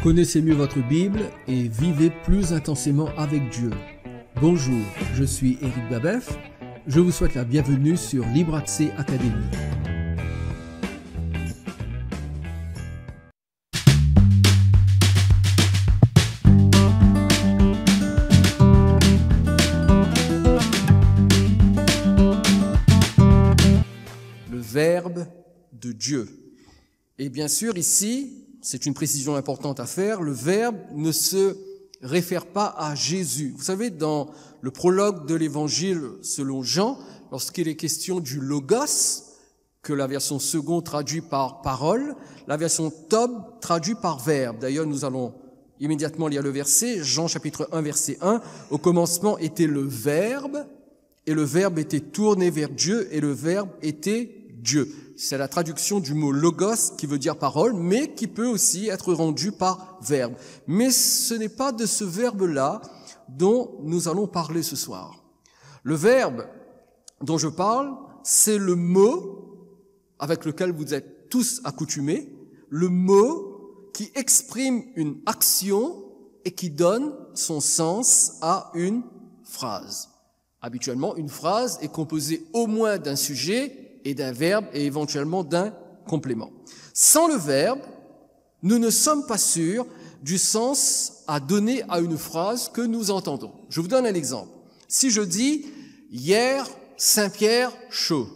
Connaissez mieux votre Bible et vivez plus intensément avec Dieu. Bonjour, je suis Eric Babeuf. Je vous souhaite la bienvenue sur Libre Academy. Le Verbe de Dieu. Et bien sûr, ici, c'est une précision importante à faire, le Verbe ne se réfère pas à Jésus. Vous savez, dans le prologue de l'Évangile selon Jean, lorsqu'il est question du logos, que la version second traduit par parole, la version tob traduit par verbe. D'ailleurs, nous allons immédiatement lire le verset, Jean chapitre 1, verset 1. Au commencement était le verbe, et le verbe était tourné vers Dieu, et le verbe était Dieu. C'est la traduction du mot logos qui veut dire parole, mais qui peut aussi être rendu par verbe. Mais ce n'est pas de ce verbe-là dont nous allons parler ce soir. Le verbe dont je parle, c'est le mot avec lequel vous êtes tous accoutumés, le mot qui exprime une action et qui donne son sens à une phrase. Habituellement, une phrase est composée au moins d'un sujet et d'un verbe et éventuellement d'un complément. Sans le verbe, nous ne sommes pas sûrs du sens à donner à une phrase que nous entendons. Je vous donne un exemple. Si je dis hier Saint-Pierre chaud,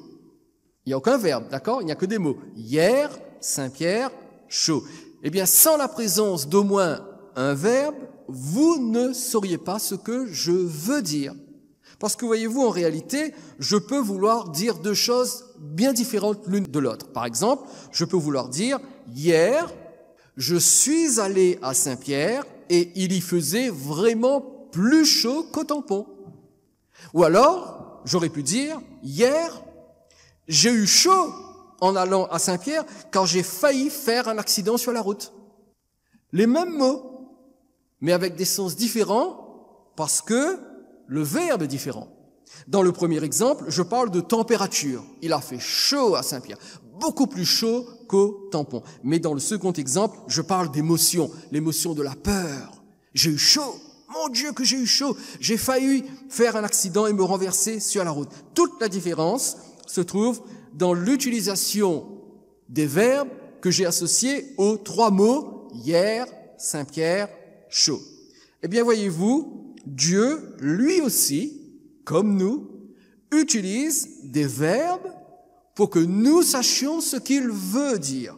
il n'y a aucun verbe, d'accord Il n'y a que des mots. Hier Saint-Pierre chaud. Eh bien, sans la présence d'au moins un verbe, vous ne sauriez pas ce que je veux dire. Parce que voyez-vous, en réalité, je peux vouloir dire deux choses bien différentes l'une de l'autre. Par exemple, je peux vouloir dire, hier, je suis allé à Saint-Pierre et il y faisait vraiment plus chaud qu'au tampon. Ou alors, j'aurais pu dire, hier, j'ai eu chaud en allant à Saint-Pierre quand j'ai failli faire un accident sur la route. Les mêmes mots, mais avec des sens différents parce que le verbe est différent. Dans le premier exemple, je parle de température. Il a fait chaud à Saint-Pierre, beaucoup plus chaud qu'au tampon. Mais dans le second exemple, je parle d'émotion, l'émotion de la peur. J'ai eu chaud, mon Dieu que j'ai eu chaud, j'ai failli faire un accident et me renverser sur la route. Toute la différence se trouve dans l'utilisation des verbes que j'ai associés aux trois mots hier, Saint-Pierre, chaud. Eh bien, voyez-vous, Dieu, lui aussi, comme nous, utilise des verbes pour que nous sachions ce qu'il veut dire.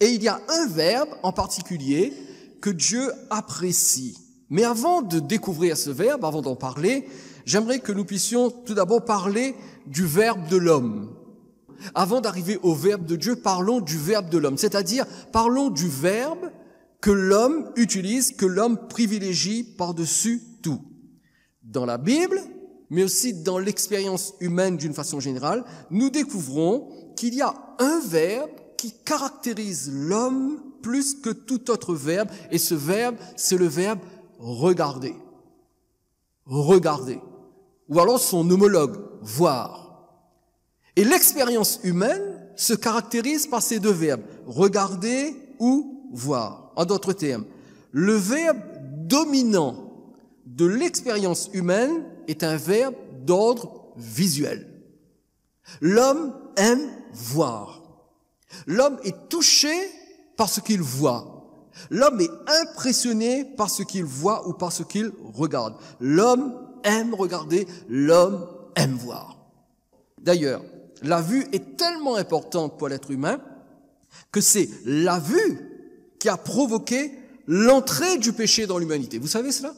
Et il y a un verbe en particulier que Dieu apprécie. Mais avant de découvrir ce verbe, avant d'en parler, j'aimerais que nous puissions tout d'abord parler du verbe de l'homme. Avant d'arriver au verbe de Dieu, parlons du verbe de l'homme, c'est-à-dire parlons du verbe que l'homme utilise, que l'homme privilégie par-dessus tout. Dans la Bible, mais aussi dans l'expérience humaine d'une façon générale, nous découvrons qu'il y a un verbe qui caractérise l'homme plus que tout autre verbe, et ce verbe, c'est le verbe regarder. Regarder. Ou alors son homologue, voir. Et l'expérience humaine se caractérise par ces deux verbes, regarder ou voir. En d'autres termes, le verbe dominant de l'expérience humaine est un verbe d'ordre visuel. L'homme aime voir. L'homme est touché par ce qu'il voit. L'homme est impressionné par ce qu'il voit ou par ce qu'il regarde. L'homme aime regarder, l'homme aime voir. D'ailleurs, la vue est tellement importante pour l'être humain que c'est la vue qui a provoqué l'entrée du péché dans l'humanité. Vous savez cela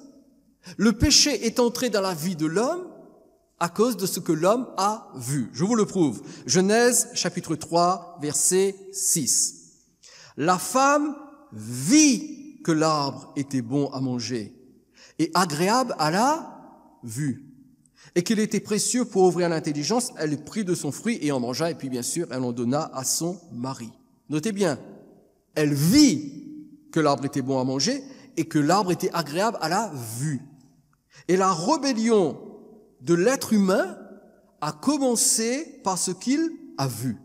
Le péché est entré dans la vie de l'homme à cause de ce que l'homme a vu. Je vous le prouve. Genèse chapitre 3 verset 6. La femme vit que l'arbre était bon à manger et agréable à la vue et qu'il était précieux pour ouvrir l'intelligence, elle prit de son fruit et en mangea, et puis bien sûr, elle en donna à son mari. Notez bien, elle vit que l'arbre était bon à manger et que l'arbre était agréable à la vue. Et la rébellion de l'être humain a commencé par ce qu'il a vu.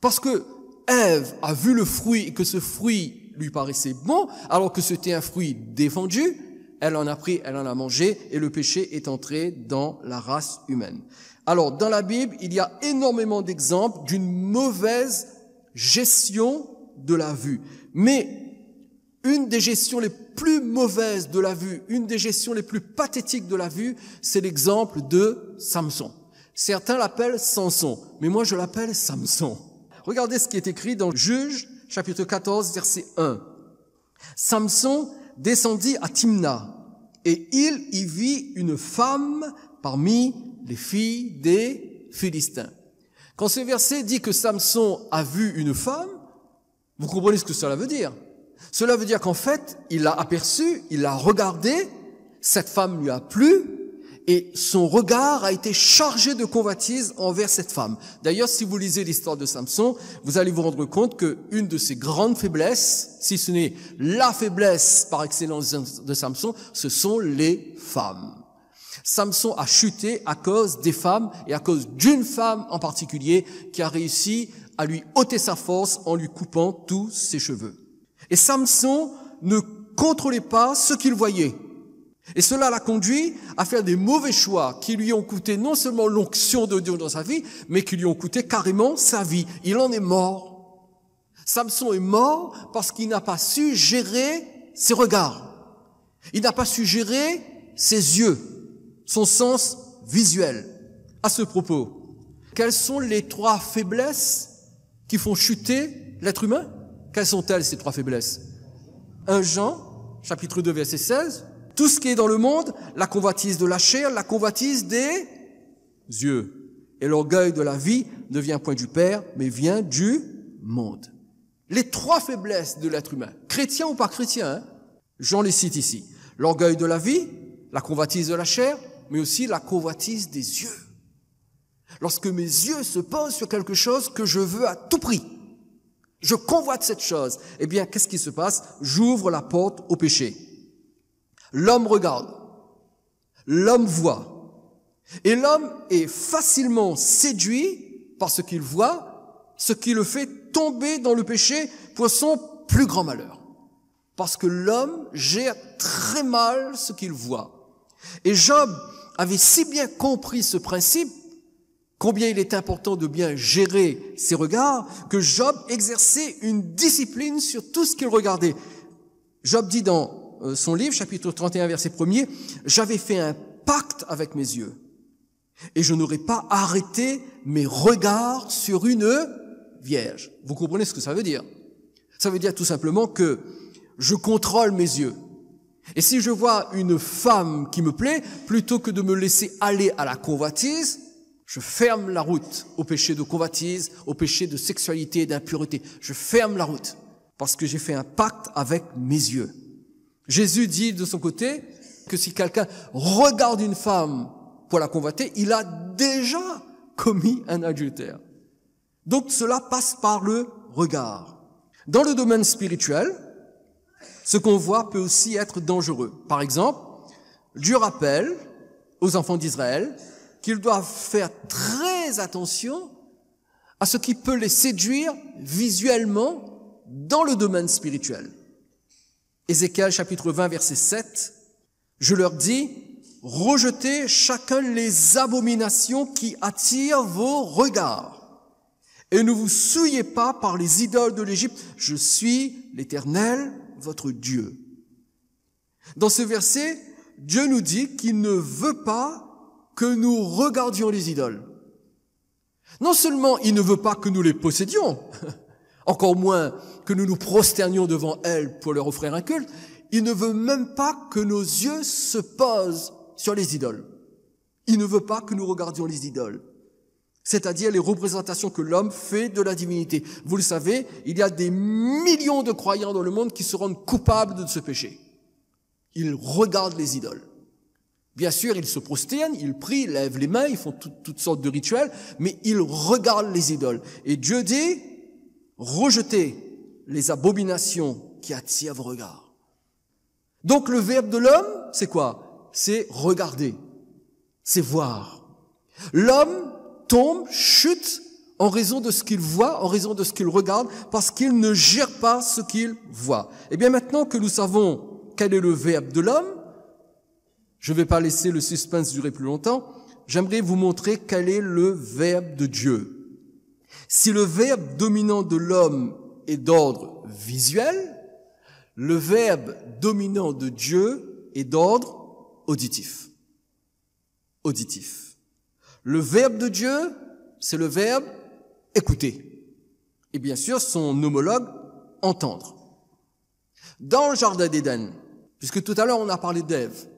Parce que Ève a vu le fruit et que ce fruit lui paraissait bon, alors que c'était un fruit défendu, elle en a pris, elle en a mangé, et le péché est entré dans la race humaine. Alors, dans la Bible, il y a énormément d'exemples d'une mauvaise gestion de la vue. Mais une des gestions les plus mauvaises de la vue, une des gestions les plus pathétiques de la vue, c'est l'exemple de Samson. Certains l'appellent Samson, mais moi je l'appelle Samson. Regardez ce qui est écrit dans Juge, chapitre 14, verset 1. Samson descendit à Timna, et il y vit une femme parmi les filles des Philistins. Quand ce verset dit que Samson a vu une femme, vous comprenez ce que cela veut dire Cela veut dire qu'en fait, il l'a aperçu, il l'a regardé, cette femme lui a plu, et son regard a été chargé de convoitise envers cette femme. D'ailleurs, si vous lisez l'histoire de Samson, vous allez vous rendre compte que une de ses grandes faiblesses, si ce n'est la faiblesse par excellence de Samson, ce sont les femmes. Samson a chuté à cause des femmes et à cause d'une femme en particulier qui a réussi à lui ôter sa force en lui coupant tous ses cheveux. Et Samson ne contrôlait pas ce qu'il voyait. Et cela l'a conduit à faire des mauvais choix qui lui ont coûté non seulement l'onction de Dieu dans sa vie, mais qui lui ont coûté carrément sa vie. Il en est mort. Samson est mort parce qu'il n'a pas su gérer ses regards. Il n'a pas su gérer ses yeux, son sens visuel. À ce propos, quelles sont les trois faiblesses qui font chuter l'être humain Quelles sont-elles ces trois faiblesses 1 Jean, chapitre 2, verset 16. Tout ce qui est dans le monde, la convoitise de la chair, la convoitise des yeux. Et l'orgueil de la vie ne vient point du Père, mais vient du monde. Les trois faiblesses de l'être humain, chrétien ou pas chrétien, hein, Jean les cite ici. L'orgueil de la vie, la convoitise de la chair, mais aussi la convoitise des yeux. Lorsque mes yeux se posent sur quelque chose que je veux à tout prix, je convoite cette chose, eh bien, qu'est-ce qui se passe J'ouvre la porte au péché. L'homme regarde, l'homme voit, et l'homme est facilement séduit par ce qu'il voit, ce qui le fait tomber dans le péché pour son plus grand malheur. Parce que l'homme gère très mal ce qu'il voit. Et Job avait si bien compris ce principe Combien il est important de bien gérer ses regards, que Job exerçait une discipline sur tout ce qu'il regardait. Job dit dans euh, son livre, chapitre 31, verset 1er, J'avais fait un pacte avec mes yeux, et je n'aurais pas arrêté mes regards sur une vierge. Vous comprenez ce que ça veut dire Ça veut dire tout simplement que je contrôle mes yeux. Et si je vois une femme qui me plaît, plutôt que de me laisser aller à la convoitise, je ferme la route au péché de convoitise, au péché de sexualité et d'impureté. Je ferme la route parce que j'ai fait un pacte avec mes yeux. Jésus dit de son côté que si quelqu'un regarde une femme pour la convoiter, il a déjà commis un adultère. Donc cela passe par le regard. Dans le domaine spirituel, ce qu'on voit peut aussi être dangereux. Par exemple, Dieu rappelle aux enfants d'Israël qu'ils doivent faire très attention à ce qui peut les séduire visuellement dans le domaine spirituel. Ézéchiel chapitre 20 verset 7, je leur dis, rejetez chacun les abominations qui attirent vos regards. Et ne vous souillez pas par les idoles de l'Égypte. Je suis l'Éternel, votre Dieu. Dans ce verset, Dieu nous dit qu'il ne veut pas que nous regardions les idoles. Non seulement il ne veut pas que nous les possédions, encore moins que nous nous prosternions devant elles pour leur offrir un culte, il ne veut même pas que nos yeux se posent sur les idoles. Il ne veut pas que nous regardions les idoles, c'est-à-dire les représentations que l'homme fait de la divinité. Vous le savez, il y a des millions de croyants dans le monde qui se rendent coupables de ce péché. Ils regardent les idoles. Bien sûr, ils se prosternent, ils prient, ils lèvent les mains, ils font toutes sortes de rituels, mais ils regardent les idoles. Et Dieu dit, rejetez les abominations qui attirent vos regards. Donc le verbe de l'homme, c'est quoi C'est regarder, c'est voir. L'homme tombe, chute en raison de ce qu'il voit, en raison de ce qu'il regarde, parce qu'il ne gère pas ce qu'il voit. Et eh bien maintenant que nous savons quel est le verbe de l'homme, je ne vais pas laisser le suspense durer plus longtemps. J'aimerais vous montrer quel est le verbe de Dieu. Si le verbe dominant de l'homme est d'ordre visuel, le verbe dominant de Dieu est d'ordre auditif. Auditif. Le verbe de Dieu, c'est le verbe écouter. Et bien sûr, son homologue, entendre. Dans le jardin d'Éden, puisque tout à l'heure on a parlé d'Ève,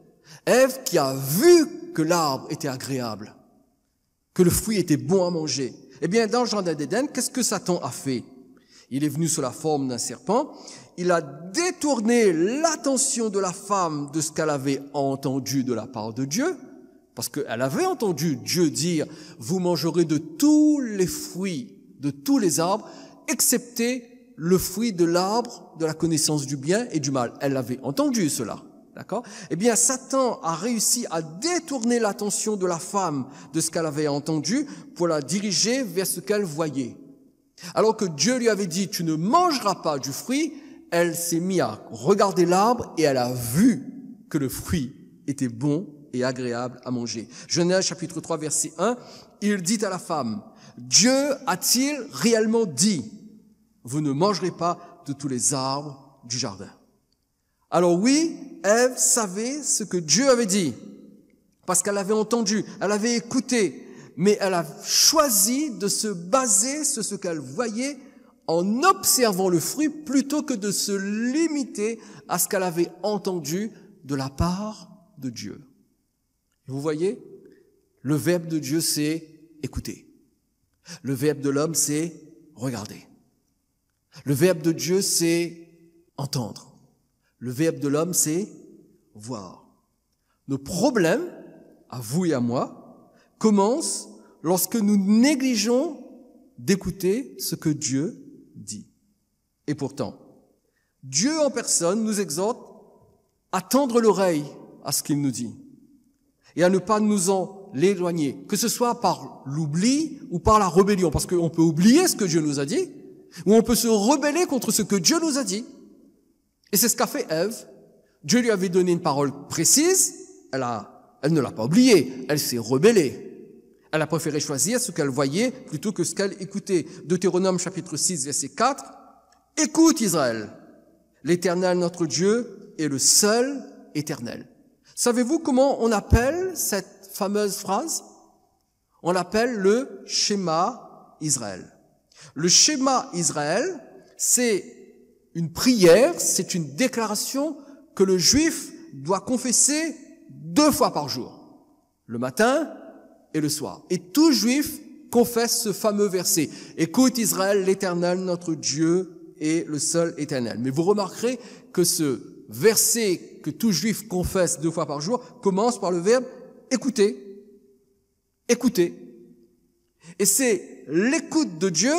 Ève qui a vu que l'arbre était agréable, que le fruit était bon à manger. Eh bien, dans le jardin d'Éden, qu'est-ce que Satan a fait Il est venu sous la forme d'un serpent. Il a détourné l'attention de la femme de ce qu'elle avait entendu de la part de Dieu, parce qu'elle avait entendu Dieu dire, vous mangerez de tous les fruits, de tous les arbres, excepté le fruit de l'arbre de la connaissance du bien et du mal. Elle avait entendu cela. Eh bien, Satan a réussi à détourner l'attention de la femme de ce qu'elle avait entendu pour la diriger vers ce qu'elle voyait. Alors que Dieu lui avait dit, tu ne mangeras pas du fruit, elle s'est mise à regarder l'arbre et elle a vu que le fruit était bon et agréable à manger. Genèse chapitre 3 verset 1, il dit à la femme, Dieu a-t-il réellement dit, vous ne mangerez pas de tous les arbres du jardin alors oui, Ève savait ce que Dieu avait dit, parce qu'elle avait entendu, elle avait écouté, mais elle a choisi de se baser sur ce qu'elle voyait en observant le fruit plutôt que de se limiter à ce qu'elle avait entendu de la part de Dieu. Vous voyez, le verbe de Dieu, c'est écouter. Le verbe de l'homme, c'est regarder. Le verbe de Dieu, c'est entendre. Le verbe de l'homme, c'est voir. Nos problèmes, à vous et à moi, commencent lorsque nous négligeons d'écouter ce que Dieu dit. Et pourtant, Dieu en personne nous exhorte à tendre l'oreille à ce qu'il nous dit et à ne pas nous en l'éloigner, que ce soit par l'oubli ou par la rébellion, parce qu'on peut oublier ce que Dieu nous a dit, ou on peut se rebeller contre ce que Dieu nous a dit, et c'est ce qu'a fait Ève. Dieu lui avait donné une parole précise, elle, a, elle ne l'a pas oubliée, elle s'est rebellée. Elle a préféré choisir ce qu'elle voyait plutôt que ce qu'elle écoutait. Deutéronome chapitre 6 verset 4, Écoute Israël, l'éternel notre Dieu est le seul éternel. Savez-vous comment on appelle cette fameuse phrase On l'appelle le schéma Israël. Le schéma Israël, c'est une prière, c'est une déclaration que le juif doit confesser deux fois par jour, le matin et le soir. Et tout juif confesse ce fameux verset. Écoute Israël, l'Éternel, notre Dieu est le seul éternel. Mais vous remarquerez que ce verset que tout juif confesse deux fois par jour commence par le verbe écouter. Écouter. Et c'est l'écoute de Dieu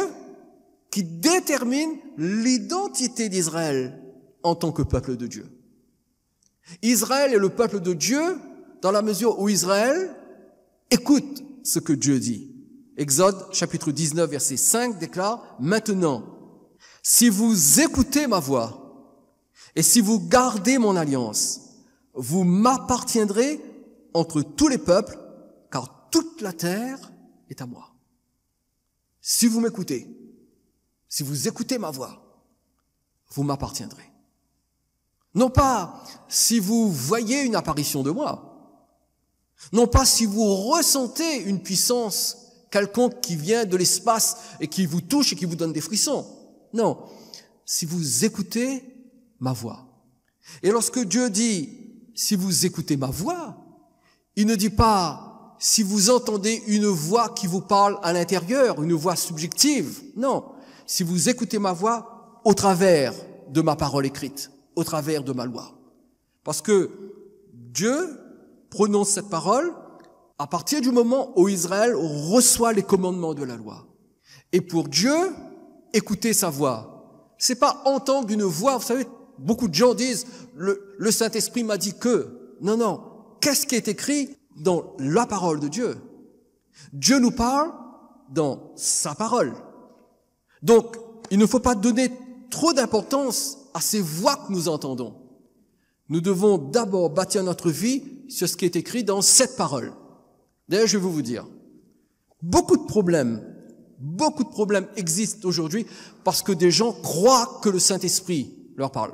qui détermine l'identité d'Israël en tant que peuple de Dieu. Israël est le peuple de Dieu dans la mesure où Israël écoute ce que Dieu dit. Exode chapitre 19 verset 5 déclare Maintenant, si vous écoutez ma voix et si vous gardez mon alliance, vous m'appartiendrez entre tous les peuples, car toute la terre est à moi. Si vous m'écoutez, si vous écoutez ma voix, vous m'appartiendrez. Non pas si vous voyez une apparition de moi, non pas si vous ressentez une puissance quelconque qui vient de l'espace et qui vous touche et qui vous donne des frissons. Non, si vous écoutez ma voix. Et lorsque Dieu dit, si vous écoutez ma voix, il ne dit pas, si vous entendez une voix qui vous parle à l'intérieur, une voix subjective. Non, si vous écoutez ma voix au travers de ma parole écrite, au travers de ma loi. Parce que Dieu prononce cette parole à partir du moment où Israël reçoit les commandements de la loi. Et pour Dieu, écouter sa voix, c'est pas entendre une voix. Vous savez, beaucoup de gens disent le Saint-Esprit m'a dit que. Non, non. Qu'est-ce qui est écrit dans la parole de Dieu Dieu nous parle dans sa parole. Donc, il ne faut pas donner trop d'importance à ces voix que nous entendons. Nous devons d'abord bâtir notre vie sur ce qui est écrit dans cette parole. D'ailleurs, je vais vous dire, beaucoup de problèmes, beaucoup de problèmes existent aujourd'hui parce que des gens croient que le Saint-Esprit leur parle.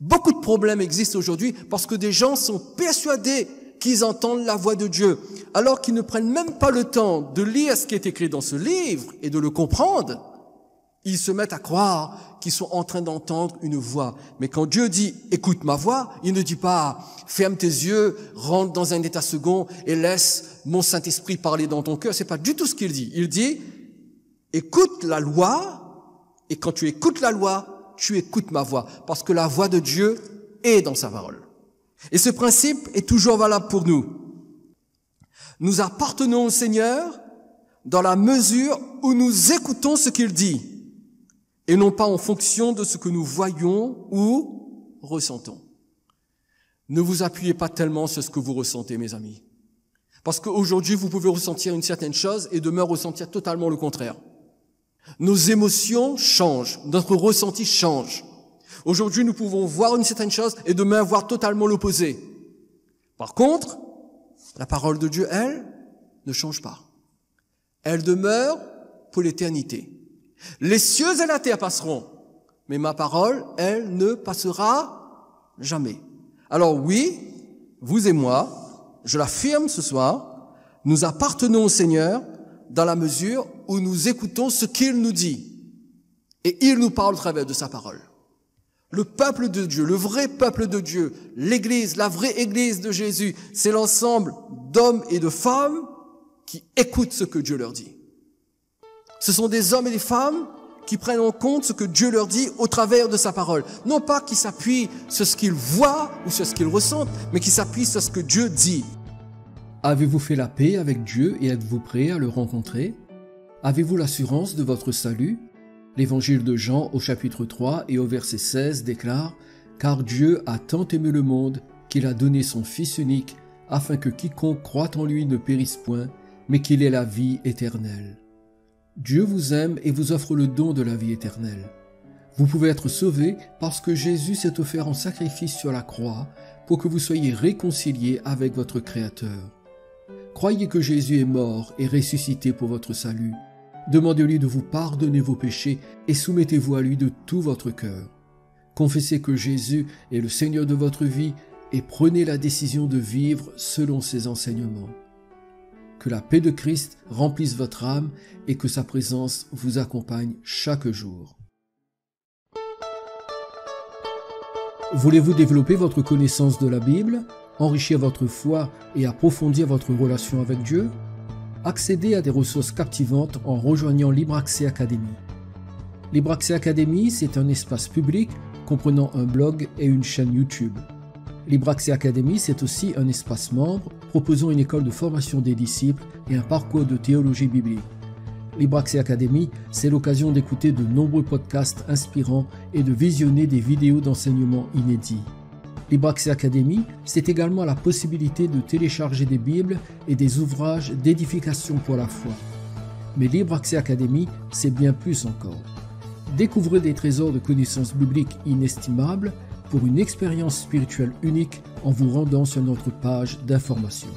Beaucoup de problèmes existent aujourd'hui parce que des gens sont persuadés qu'ils entendent la voix de Dieu, alors qu'ils ne prennent même pas le temps de lire ce qui est écrit dans ce livre et de le comprendre, ils se mettent à croire qu'ils sont en train d'entendre une voix. Mais quand Dieu dit ⁇ Écoute ma voix ⁇ il ne dit pas ⁇ Ferme tes yeux, rentre dans un état second et laisse mon Saint-Esprit parler dans ton cœur ⁇ C'est pas du tout ce qu'il dit. Il dit ⁇ Écoute la loi, et quand tu écoutes la loi, tu écoutes ma voix, parce que la voix de Dieu est dans sa parole. Et ce principe est toujours valable pour nous. Nous appartenons au Seigneur dans la mesure où nous écoutons ce qu'il dit et non pas en fonction de ce que nous voyons ou ressentons. Ne vous appuyez pas tellement sur ce que vous ressentez, mes amis. Parce qu'aujourd'hui, vous pouvez ressentir une certaine chose et demain ressentir totalement le contraire. Nos émotions changent, notre ressenti change. Aujourd'hui, nous pouvons voir une certaine chose et demain voir totalement l'opposé. Par contre, la parole de Dieu, elle, ne change pas. Elle demeure pour l'éternité. Les cieux et la terre passeront, mais ma parole, elle ne passera jamais. Alors oui, vous et moi, je l'affirme ce soir, nous appartenons au Seigneur dans la mesure où nous écoutons ce qu'il nous dit. Et il nous parle au travers de sa parole. Le peuple de Dieu, le vrai peuple de Dieu, l'Église, la vraie Église de Jésus, c'est l'ensemble d'hommes et de femmes qui écoutent ce que Dieu leur dit. Ce sont des hommes et des femmes qui prennent en compte ce que Dieu leur dit au travers de sa parole. Non pas qui s'appuient sur ce qu'ils voient ou sur ce qu'ils ressentent, mais qui s'appuient sur ce que Dieu dit. Avez-vous fait la paix avec Dieu et êtes-vous prêt à le rencontrer Avez-vous l'assurance de votre salut L'évangile de Jean au chapitre 3 et au verset 16 déclare Car Dieu a tant aimé le monde qu'il a donné son Fils unique, afin que quiconque croit en lui ne périsse point, mais qu'il ait la vie éternelle. Dieu vous aime et vous offre le don de la vie éternelle. Vous pouvez être sauvés parce que Jésus s'est offert en sacrifice sur la croix pour que vous soyez réconciliés avec votre Créateur. Croyez que Jésus est mort et ressuscité pour votre salut Demandez-lui de vous pardonner vos péchés et soumettez-vous à lui de tout votre cœur. Confessez que Jésus est le Seigneur de votre vie et prenez la décision de vivre selon ses enseignements. Que la paix de Christ remplisse votre âme et que sa présence vous accompagne chaque jour. Voulez-vous développer votre connaissance de la Bible, enrichir votre foi et approfondir votre relation avec Dieu accéder à des ressources captivantes en rejoignant Libre Academy. Libre Academy, c'est un espace public comprenant un blog et une chaîne YouTube. Libre Academy, c'est aussi un espace membre proposant une école de formation des disciples et un parcours de théologie biblique. Libre Academy, c'est l'occasion d'écouter de nombreux podcasts inspirants et de visionner des vidéos d'enseignement inédits. Librax Academy, c'est également la possibilité de télécharger des Bibles et des ouvrages d'édification pour la foi. Mais Libre Academy, c'est bien plus encore. Découvrez des trésors de connaissances bibliques inestimables pour une expérience spirituelle unique en vous rendant sur notre page d'information.